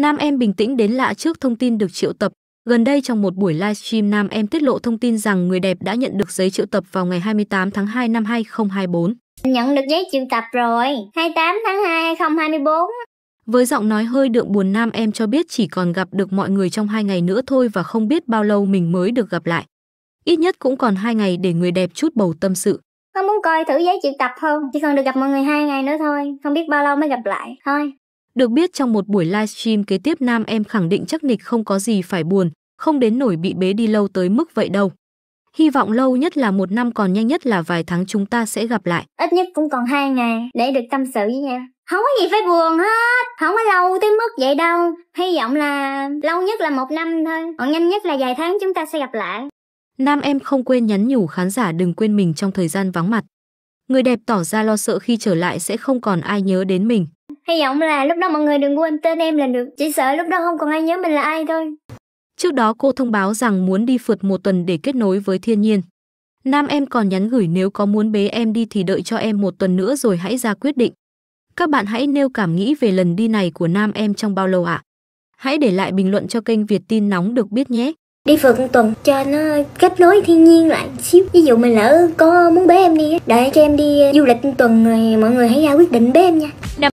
Nam em bình tĩnh đến lạ trước thông tin được triệu tập. Gần đây trong một buổi livestream nam em tiết lộ thông tin rằng người đẹp đã nhận được giấy triệu tập vào ngày 28 tháng 2 năm 2024. Nhận được giấy triệu tập rồi, 28 tháng 2 2024. Với giọng nói hơi đượm buồn nam em cho biết chỉ còn gặp được mọi người trong hai ngày nữa thôi và không biết bao lâu mình mới được gặp lại. Ít nhất cũng còn hai ngày để người đẹp chút bầu tâm sự. Con muốn coi thử giấy triệu tập không? Chỉ còn được gặp mọi người hai ngày nữa thôi, không biết bao lâu mới gặp lại. Thôi, được biết trong một buổi livestream kế tiếp nam em khẳng định chắc nịch không có gì phải buồn, không đến nổi bị bế đi lâu tới mức vậy đâu. Hy vọng lâu nhất là một năm còn nhanh nhất là vài tháng chúng ta sẽ gặp lại. Ít nhất cũng còn hai ngày để được tâm sự với nhau. Không có gì phải buồn hết, không có lâu tới mức vậy đâu. Hy vọng là lâu nhất là một năm thôi, còn nhanh nhất là vài tháng chúng ta sẽ gặp lại. Nam em không quên nhắn nhủ khán giả đừng quên mình trong thời gian vắng mặt. Người đẹp tỏ ra lo sợ khi trở lại sẽ không còn ai nhớ đến mình. Hy vọng là lúc đó mọi người đừng quên tên em là được, chỉ sợ lúc đó không còn ai nhớ mình là ai thôi. Trước đó cô thông báo rằng muốn đi phượt một tuần để kết nối với thiên nhiên. Nam em còn nhắn gửi nếu có muốn bế em đi thì đợi cho em một tuần nữa rồi hãy ra quyết định. Các bạn hãy nêu cảm nghĩ về lần đi này của Nam em trong bao lâu ạ? À? Hãy để lại bình luận cho kênh Việt tin nóng được biết nhé. Đi phượt một tuần cho nó kết nối thiên nhiên lại xíu. Ví dụ mình lỡ có muốn bế em đi, đợi cho em đi du lịch một tuần rồi mọi người hãy ra quyết định bế em nha.